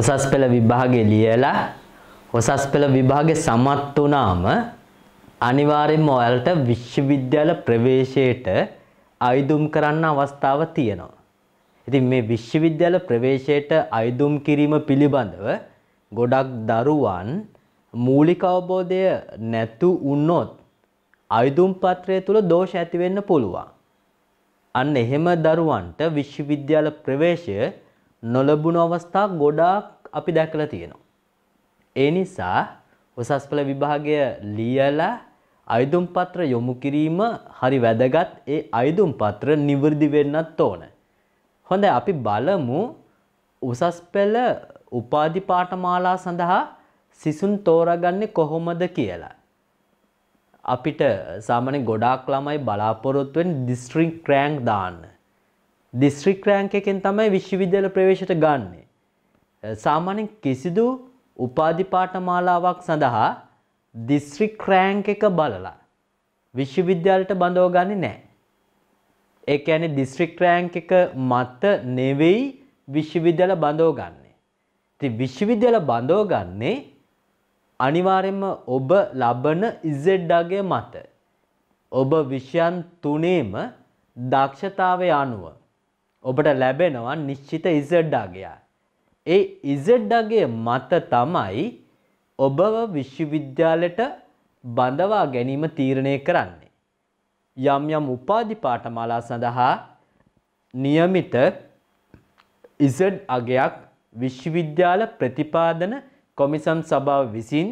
උසස් පෙළ විභාගේ ලියලා උසස් පෙළ විභාගේ සමත් වුණාම අනිවාර්යයෙන්ම ඔයාලට විශ්වවිද්‍යාල ප්‍රවේශයට අයදුම් කරන්න අවස්ථාව තියෙනවා. ඉතින් මේ විශ්වවිද්‍යාල ප්‍රවේශයට අයදුම් කිරීම පිළිබඳව ගොඩක් දරුවන් මූලික අවබෝධය නැතු වුණොත් අයදුම් පත්‍රය තුල දෝෂ ඇති වෙන්න පුළුවන්. අන්න එහෙම දරුවන්ට විශ්වවිද්‍යාල ප්‍රවේශය නොලබුණ අවස්ථා ගොඩාක් අපි දැකලා තියෙනවා. ඒ නිසා උසස් පෙළ විභාගය ලියලා අයදුම් පත්‍ර යොමු කිරීම හරි වැදගත් ඒ අයදුම් පත්‍ර නිවර්දි වෙන්නත් ඕන. හොඳ අපි බලමු උසස් පෙළ උපාධි පාඨමාලා සඳහා සිසුන් තෝරගන්නේ කොහොමද කියලා. අපිට සාමාන්‍ය ගොඩාක් ළමයි බලාපොරොත්තු වෙන දිස්ත්‍රික් රෑන්ක් දාන්න. දිස්ත්‍රික් රෑංක එකෙන් තමයි විශ්වවිද්‍යාල ප්‍රවේශයට ගන්නේ. සාමාන්‍යයෙන් කිසිදු උපාධි පාඨමාලාවක් සඳහා දිස්ත්‍රික් රෑංක එක බලලා විශ්වවිද්‍යාලයට බඳවගන්නේ නැහැ. ඒ කියන්නේ දිස්ත්‍රික් රෑංක එක මත නෙවෙයි විශ්වවිද්‍යාල බඳවගන්නේ. ඉතින් විශ්වවිද්‍යාල බඳවගන්නේ අනිවාර්යයෙන්ම ඔබ ලබන ඉසෙඩ්ඩාගේ මත. ඔබ විෂයන් තුනේම දක්ෂතාවය අනුව ඔබට ලැබෙනවා නිශ්චිත ඉසඩ්ඩාගයා. ඒ ඉසෙඩ්ඩගේ මත තමයි ඔබව විශ්වවිද්‍යාලට බඳවා ගැනීම තීරණය කරන්නේ. යම් යම් උපාධි පාඨමාලා සඳහා નિયમિત ඉසඩ් අගයක් විශ්වවිද්‍යාල ප්‍රතිපාදන කොමිසම් සභාව විසින්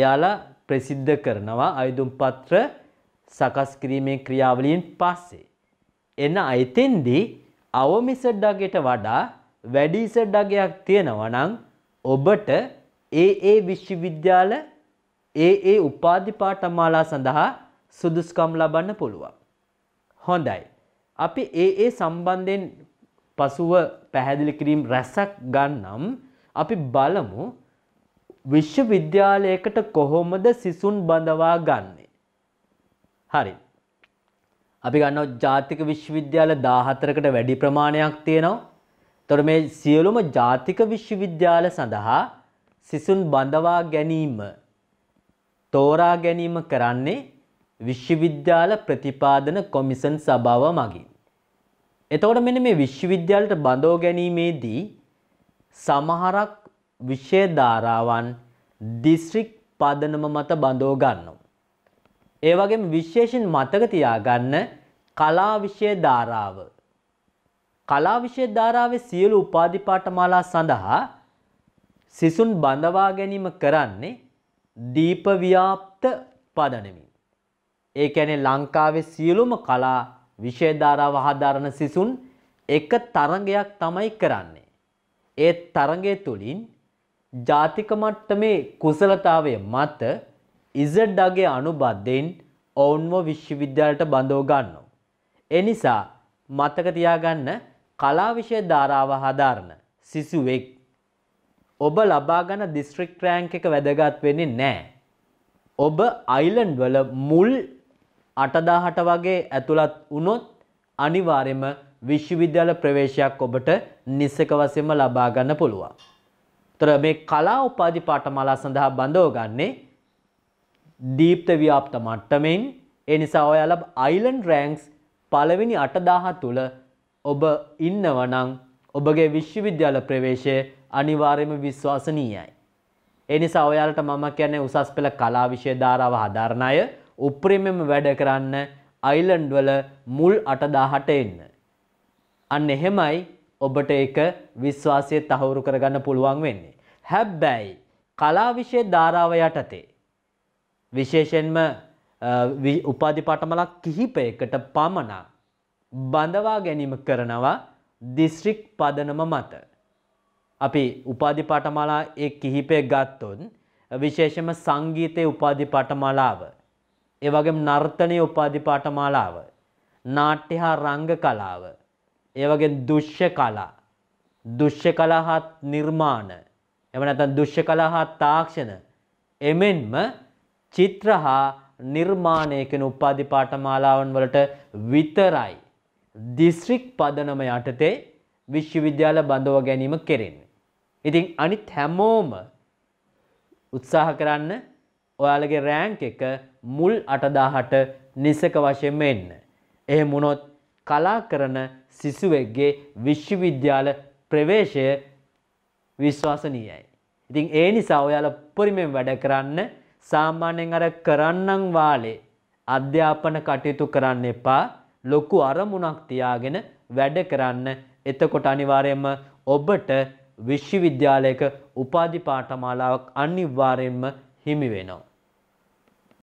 එයාලා ප්‍රසිද්ධ කරනවා අයදුම් පත්‍ර සකස් කිරීමේ ක්‍රියාවලියෙන් පස්සේ. එන අයිතෙන්දී අවමිසඩ් අගයට වඩා වැඩිසඩ් අගයක් තියෙනවා නම් ඔබට ඒ ඒ විශ්වවිද්‍යාල ඒ ඒ උපාධි පාඨමාලා සඳහා සුදුස්කම් ලබන්න පුළුවන්. හොඳයි. අපි ඒ ඒ සම්බන්ධයෙන් පසුව පැහැදිලි කිරීම් රැසක් ගන්නම් අපි බලමු විශ්වවිද්‍යාලයකට කොහොමද සිසුන් බඳවා ගන්නේ. හරි. අපි ගන්නව ජාතික විශ්වවිද්‍යාල 14කට වැඩි ප්‍රමාණයක් තියෙනවා. එතකොට මේ සියලුම ජාතික විශ්වවිද්‍යාල සඳහා සිසුන් බඳවා ගැනීම තෝරා ගැනීම කරන්නේ විශ්වවිද්‍යාල ප්‍රතිපාදන කොමිසන් සභාව මගින්. එතකොට මෙන්න මේ විශ්වවිද්‍යාලට බඳව ගැනීමේදී සමහරක් විෂය ධාරාවන් දිස්ත්‍රික් පදනම මත බඳව ගන්නවා. ඒ වගේම විශේෂයෙන් මතක තියාගන්න කලා විෂය ධාරාව. කලා විෂය ධාරාවේ සියලු උපාධි පාඨමාලා සඳහා සිසුන් බඳවා ගැනීම කරන්නේ දීප ව්‍යාප්ත පදනමින්. ඒ කියන්නේ ලංකාවේ සියලුම කලා විෂය ධාරාව හදාරන සිසුන් එක තරඟයක් තමයි කරන්නේ. ඒ තරඟය තුලින් ජාතික මට්ටමේ කුසලතාවය මත ඉසඩ්ඩගේ අනුබද්ධයෙන් ඔවුන්ම විශ්වවිද්‍යාලට බඳෝ ගන්න. එනිසා මතක තියාගන්න කලාවිෂය ධාරාව හදාරණ සිසුවෙක් ඔබ ලබාගන දිස්ත්‍රික් රෑංක එක වැදගත් වෙන්නේ නෑ. ඔබ අයිලන්ඩ් වල මුල් අටදාහට වගේ ඇතුළත් වනොත් අනිවාරෙම විශ්වවිද්‍යාල ප්‍රවේශයක් ඔබට නිස්සක වසෙම ලබාගන්න පුළුවන්. තොර මේ කලා උපාධි පාටමලා සඳහා බඳෝගන්නේ දීප්ත ව්‍යාප්ත මට්ටමෙන් ඒ නිසා ඔයාලා අයිලන්ඩ් රෑන්ක්ස් පළවෙනි 8000 තුල ඔබ ඉන්නවනම් ඔබගේ විශ්වවිද්‍යාල ප්‍රවේශය අනිවාර්යයෙන්ම විශ්වාසනීයයි. ඒ නිසා ඔයාලට මම කියන්නේ උසස් පෙළ කලා විෂය ධාරාව හදාරන අය උපරිමයෙන්ම වැඩ කරන්න අයිලන්ඩ් වල මුල් 8000ට එන්න. අන්න එහෙමයි ඔබට ඒක විශ්වාසය තහවුරු කරගන්න පුළුවන් වෙන්නේ. හැබැයි කලා විෂය ධාරාව යටතේ විශේෂයෙන්ම උපාධි පාඨමලක් කිහිපයකට පමණක් බඳවා ගැනීම කරනවා දිස්ත්‍රික් පදනම මත. අපි උපාධි පාඨමාලා ඒ කිහිපය ගත්තොත් විශේෂම සංගීතයේ උපාධි පාඨමාලාව, ඒ වගේම නර්තනයේ උපාධි පාඨමාලාව, නාට්‍ය හා රංග කලාව, ඒ වගේම දෘශ්‍ය කලා, දෘශ්‍ය කලා හා නිර්මාණ, එහෙම නැත්නම් දෘශ්‍ය කලා හා තාක්ෂණ එමෙන්ම චිත්‍ර හා නිර්මාණය කෙන උපාධි පාඨමාලාවන් වලට විතරයි. දිස්ත්‍රික් පදනම යටතේ විශ්වවිද්‍යාල බඳව ගැනීම කෙරෙන්. ඉතින් අනිත් හැමෝම උත්සාහ කරන්න ඔයාලගේ රෑන්ක් එක මුල් අටදාහට නිසක වශයෙන් එන්න. එහ මුණොත් කලා කරන සිසුවෙක්ගේ විශ්වවිද්‍යාල ප්‍රවේශය විශ්වාසනීයයි. ඉතින් ඒ නිසා ඔයාල උපරිමෙන් වැඩ කරන්න සාමාන්‍යයෙන් අර කරන්නම් වාලේ අධ්‍යාපන කටයුතු කරන්න එපා ලොකු අරමුණක් තියාගෙන වැඩ කරන්න එතකොට අනිවාර්යයෙන්ම ඔබට විශ්වවිද්‍යාලයක උපාධි පාඨමාලාවක් අනිවාර්යයෙන්ම හිමි වෙනවා